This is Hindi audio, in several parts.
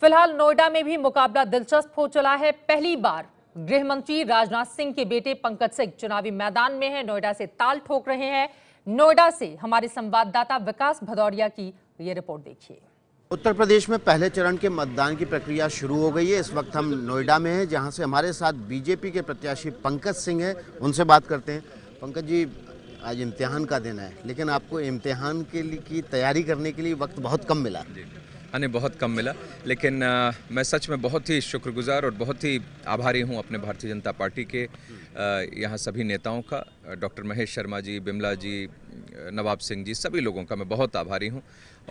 फिलहाल नोएडा में भी मुकाबला दिलचस्प हो चला है पहली बार गृह मंत्री राजनाथ सिंह के बेटे पंकज सिंह चुनावी मैदान में है नोएडा से ताल ठोक रहे हैं नोएडा से हमारे संवाददाता विकास भदौरिया की ये रिपोर्ट देखिए उत्तर प्रदेश में पहले चरण के मतदान की प्रक्रिया शुरू हो गई है इस वक्त हम नोएडा में हैं जहां से हमारे साथ बीजेपी के प्रत्याशी पंकज सिंह हैं उनसे बात करते हैं पंकज जी आज इम्तिहान का दिन है लेकिन आपको इम्तिहान के लिए की तैयारी करने के लिए वक्त बहुत कम मिला हमें बहुत कम मिला लेकिन आ, मैं सच में बहुत ही शुक्रगुजार और बहुत ही आभारी हूँ अपने भारतीय जनता पार्टी के यहाँ सभी नेताओं का डॉक्टर महेश शर्मा जी बिमला जी नवाब सिंह जी सभी लोगों का मैं बहुत आभारी हूँ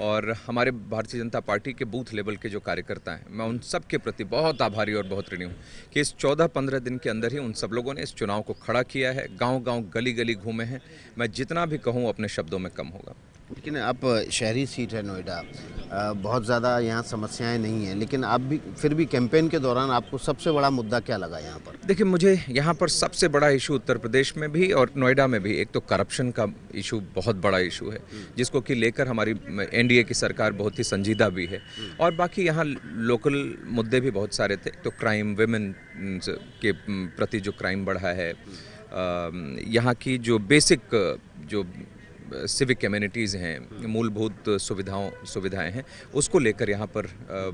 और हमारे भारतीय जनता पार्टी के बूथ लेवल के जो कार्यकर्ता हैं मैं उन सब के प्रति बहुत आभारी और बहुत ऋणी हूँ कि इस चौदह पंद्रह दिन के अंदर ही उन सब लोगों ने इस चुनाव को खड़ा किया है गाँव गाँव गली गली घूमे हैं मैं जितना भी कहूँ अपने शब्दों में कम होगा लेकिन आप शहरी सीट है नोएडा बहुत ज़्यादा यहाँ समस्याएं नहीं हैं लेकिन आप भी फिर भी कैंपेन के दौरान आपको सबसे बड़ा मुद्दा क्या लगा यहाँ पर देखिए मुझे यहाँ पर सबसे बड़ा इशू उत्तर प्रदेश में भी और नोएडा में भी एक तो करप्शन का इशू बहुत बड़ा इशू है हम्म। जिसको कि लेकर हमारी एनडीए की सरकार बहुत ही संजीदा भी है हम्म। और बाकी यहाँ लोकल मुद्दे भी बहुत सारे थे तो क्राइम वेमेन के प्रति जो क्राइम बढ़ा है हम्म। यहाँ की जो बेसिक जो सिविक कम्युनिटीज़ हैं हम्म। मूलभूत सुविधाओं सुविधाएं हैं उसको लेकर यहाँ पर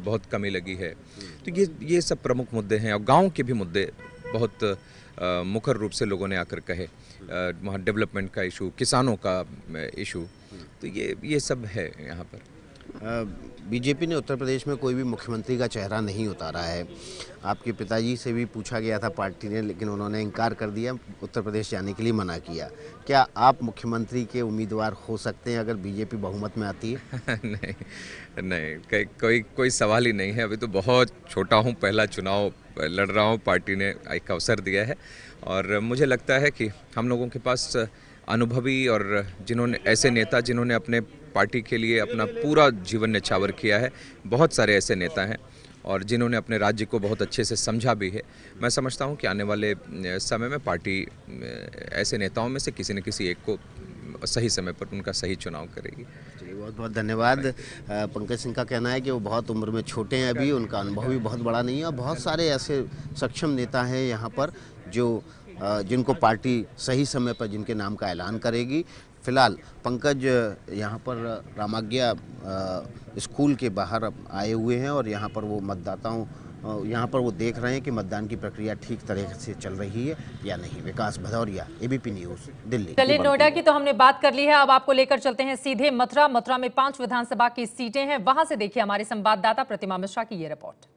बहुत कमी लगी है हम्म। तो ये ये सब प्रमुख मुद्दे हैं और गांव के भी मुद्दे बहुत मुखर रूप से लोगों ने आकर कहे हम्म। वहाँ डेवलपमेंट का इशू किसानों का इशू तो ये ये सब है यहाँ पर बीजेपी ने उत्तर प्रदेश में कोई भी मुख्यमंत्री का चेहरा नहीं उतारा है आपके पिताजी से भी पूछा गया था पार्टी ने लेकिन उन्होंने इनकार कर दिया उत्तर प्रदेश जाने के लिए मना किया क्या आप मुख्यमंत्री के उम्मीदवार हो सकते हैं अगर बीजेपी बहुमत में आती है नहीं नहीं को, कोई कोई सवाल ही नहीं है अभी तो बहुत छोटा हूँ पहला चुनाव लड़ रहा हूँ पार्टी ने एक अवसर दिया है और मुझे लगता है कि हम लोगों के पास अनुभवी और जिन्होंने ऐसे नेता जिन्होंने अपने पार्टी के लिए अपना पूरा जीवन न्यछावर किया है बहुत सारे ऐसे नेता हैं और जिन्होंने अपने राज्य को बहुत अच्छे से समझा भी है मैं समझता हूँ कि आने वाले समय में पार्टी ऐसे नेताओं में से किसी न किसी एक को सही समय पर उनका सही चुनाव करेगी जी बहुत बहुत धन्यवाद पंकज सिंह का कहना है कि वो बहुत उम्र में छोटे हैं अभी उनका अनुभव भी बहुत बड़ा नहीं है और बहुत सारे ऐसे सक्षम नेता हैं यहाँ पर जो जिनको पार्टी सही समय पर जिनके नाम का ऐलान करेगी फिलहाल पंकज यहाँ पर रामाज्ञा स्कूल के बाहर आए हुए हैं और यहाँ पर वो मतदाताओं यहाँ पर वो देख रहे हैं कि मतदान की प्रक्रिया ठीक तरह से चल रही है या नहीं विकास भदौरिया एबीपी न्यूज दिल्ली चलिए नोएडा की तो हमने बात कर ली है अब आपको लेकर चलते हैं सीधे मथुरा मथुरा में पांच विधानसभा की सीटें हैं वहां से देखिए हमारे संवाददाता प्रतिमा मिश्रा की ये रिपोर्ट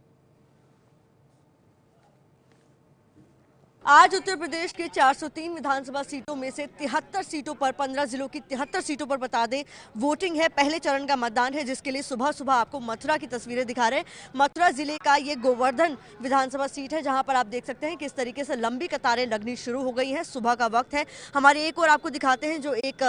आज उत्तर प्रदेश के 403 विधानसभा सीटों में से तिहत्तर सीटों पर 15 जिलों की तिहत्तर सीटों पर बता दें वोटिंग है पहले चरण का मतदान है जिसके लिए सुबह सुबह आपको मथुरा की तस्वीरें दिखा रहे हैं मथुरा जिले का ये गोवर्धन विधानसभा सीट है जहां पर आप देख सकते हैं किस तरीके से लंबी कतारें लगनी शुरू हो गई है सुबह का वक्त है हमारे एक और आपको दिखाते हैं जो एक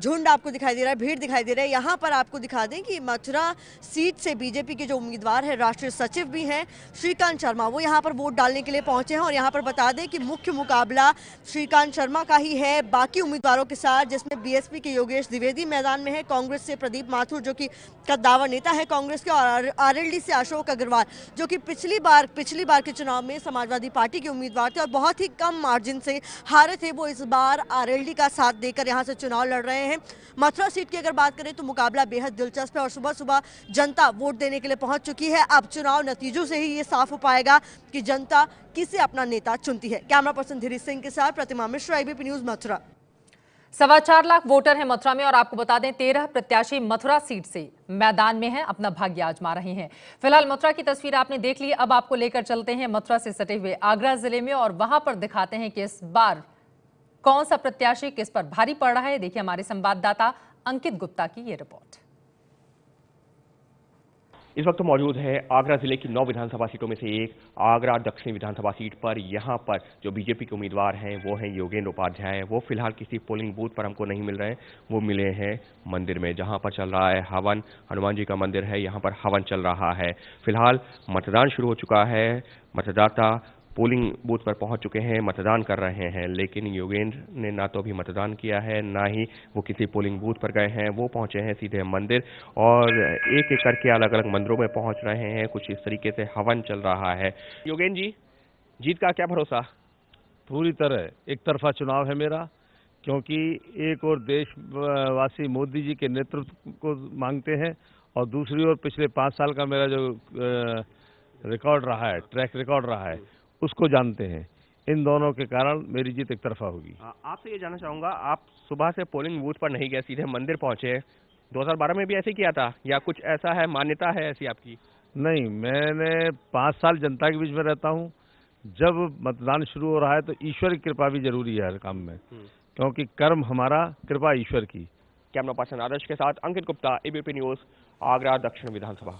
झुंड आपको दिखाई दे रहा है भीड़ दिखाई दे रहा है यहाँ पर आपको दिखा दें कि मथुरा सीट से बीजेपी के जो उम्मीदवार है राष्ट्रीय सचिव भी हैं श्रीकांत शर्मा वो यहाँ पर वोट डालने के लिए पहुंचे हैं और यहाँ पर बता दें कि मुख्य मुकाबला श्रीकांत शर्मा का ही है बाकी उम्मीदवारों के साथ जिसमें बीएसपी के योगेश द्विवेदी मैदान में है कांग्रेस से प्रदीप माथुर जो कि कद्दावर नेता है कांग्रेस के और आरएलडी से अशोक अग्रवाल जो कि पिछली बार पिछली बार के चुनाव में समाजवादी पार्टी के उम्मीदवार थे और बहुत ही कम मार्जिन से हारे थे वो इस बार आर का साथ देकर यहाँ से चुनाव लड़ रहे हैं मथुरा सीट की अगर बात करें तो मुकाबला बेहद दिलचस्प है और सुबह सुबह जनता वोट देने के लिए पहुंच चुकी है अब चुनाव नतीजों से ही ये साफ हो पाएगा कि जनता किसे अपना नेता चुनती है कैमरा पर्सन धीरे सिंह के साथ प्रतिमा मिश्रा एबीपी न्यूज मथुरा सवा चार लाख वोटर हैं मथुरा में और आपको बता दें तेरह प्रत्याशी मथुरा सीट से मैदान में हैं अपना भाग्य आजमा रहे हैं फिलहाल मथुरा की तस्वीर आपने देख ली अब आपको लेकर चलते हैं मथुरा से सटे हुए आगरा जिले में और वहां पर दिखाते हैं कि इस बार कौन सा प्रत्याशी किस पर भारी पड़ रहा है देखिए हमारे संवाददाता अंकित गुप्ता की ये रिपोर्ट इस वक्त मौजूद है आगरा जिले की नौ विधानसभा सीटों में से एक आगरा दक्षिणी विधानसभा सीट पर यहाँ पर जो बीजेपी के उम्मीदवार हैं वो हैं योगेंद्र उपाध्याय वो फिलहाल किसी पोलिंग बूथ पर हमको नहीं मिल रहे हैं वो मिले हैं मंदिर में जहाँ पर चल रहा है हवन हनुमान जी का मंदिर है यहाँ पर हवन चल रहा है फिलहाल मतदान शुरू हो चुका है मतदाता पोलिंग बूथ पर पहुंच चुके हैं मतदान कर रहे हैं लेकिन योगेंद्र ने ना तो अभी मतदान किया है ना ही वो किसी पोलिंग बूथ पर गए हैं वो पहुंचे हैं सीधे मंदिर और एक एक करके अलग अलग मंदिरों में पहुंच रहे हैं कुछ इस तरीके से हवन चल रहा है योगेंद्र जी जीत का क्या भरोसा पूरी तरह एक तरफा चुनाव है मेरा क्योंकि एक और देशवासी मोदी जी के नेतृत्व को मांगते हैं और दूसरी ओर पिछले पाँच साल का मेरा जो रिकॉर्ड रहा है ट्रैक रिकॉर्ड रहा है उसको जानते हैं इन दोनों के कारण मेरी जीत एक तरफा होगी आपसे ये जानना चाहूँगा आप सुबह से पोलिंग बूथ पर नहीं गए सीधे मंदिर पहुँचे 2012 में भी ऐसे किया था या कुछ ऐसा है मान्यता है ऐसी आपकी नहीं मैंने पाँच साल जनता के बीच में रहता हूँ जब मतदान शुरू हो रहा है तो ईश्वर की कृपा भी जरूरी है हर काम में हम्म। क्योंकि कर्म हमारा कृपा ईश्वर की कैमरा पर्सन आदर्श के साथ अंकित गुप्ता एबीपी न्यूज़ आगरा दक्षिण विधानसभा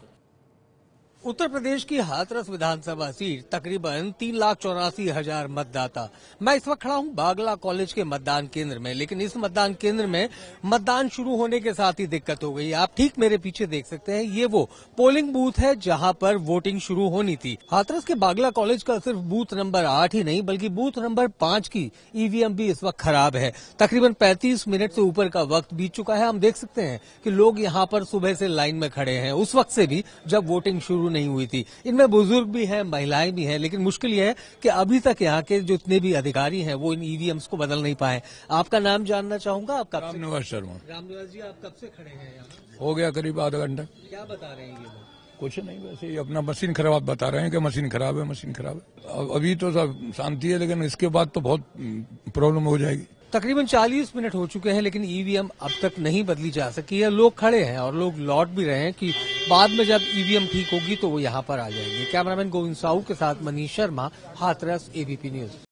उत्तर प्रदेश की हाथरस विधानसभा सीट तकरीबन तीन लाख चौरासी हजार मतदाता मैं इस वक्त खड़ा हूं बागला कॉलेज के मतदान केंद्र में लेकिन इस मतदान केंद्र में मतदान शुरू होने के साथ ही दिक्कत हो गई आप ठीक मेरे पीछे देख सकते हैं ये वो पोलिंग बूथ है जहां पर वोटिंग शुरू होनी थी हाथरस के बागला कॉलेज का सिर्फ बूथ नंबर आठ ही नहीं बल्कि बूथ नंबर पांच की ईवीएम भी इस वक्त खराब है तकरीबन पैंतीस मिनट से ऊपर का वक्त बीत चुका है हम देख सकते हैं कि लोग यहाँ पर सुबह से लाइन में खड़े हैं उस वक्त से भी जब वोटिंग शुरू नहीं हुई थी इनमें बुजुर्ग भी हैं महिलाएं भी हैं लेकिन मुश्किल यह है कि अभी तक यहाँ के जितने भी अधिकारी हैं वो इन ईवीएम्स e को बदल नहीं पाए आपका नाम जानना चाहूंगा आप कब रामनिवास शर्मा रामनिवास जी आप कब से खड़े हैं हो गया करीब आधा घंटा क्या बता रहे हैं ये कुछ नहीं वैसे ही अपना मशीन खराब बता रहे हैं कि मशीन खराब है मशीन खराब है अभी तो सब शांति है लेकिन इसके बाद तो बहुत प्रॉब्लम हो जाएगी तकरीबन 40 मिनट हो चुके हैं लेकिन ईवीएम e अब तक नहीं बदली जा सकी है लोग खड़े हैं और लोग लौट भी रहे हैं कि बाद में जब ईवीएम e ठीक होगी तो वो यहाँ पर आ जाएंगे कैमरामैन गोविंद साहू के साथ मनीष शर्मा हाथरस एबीपी न्यूज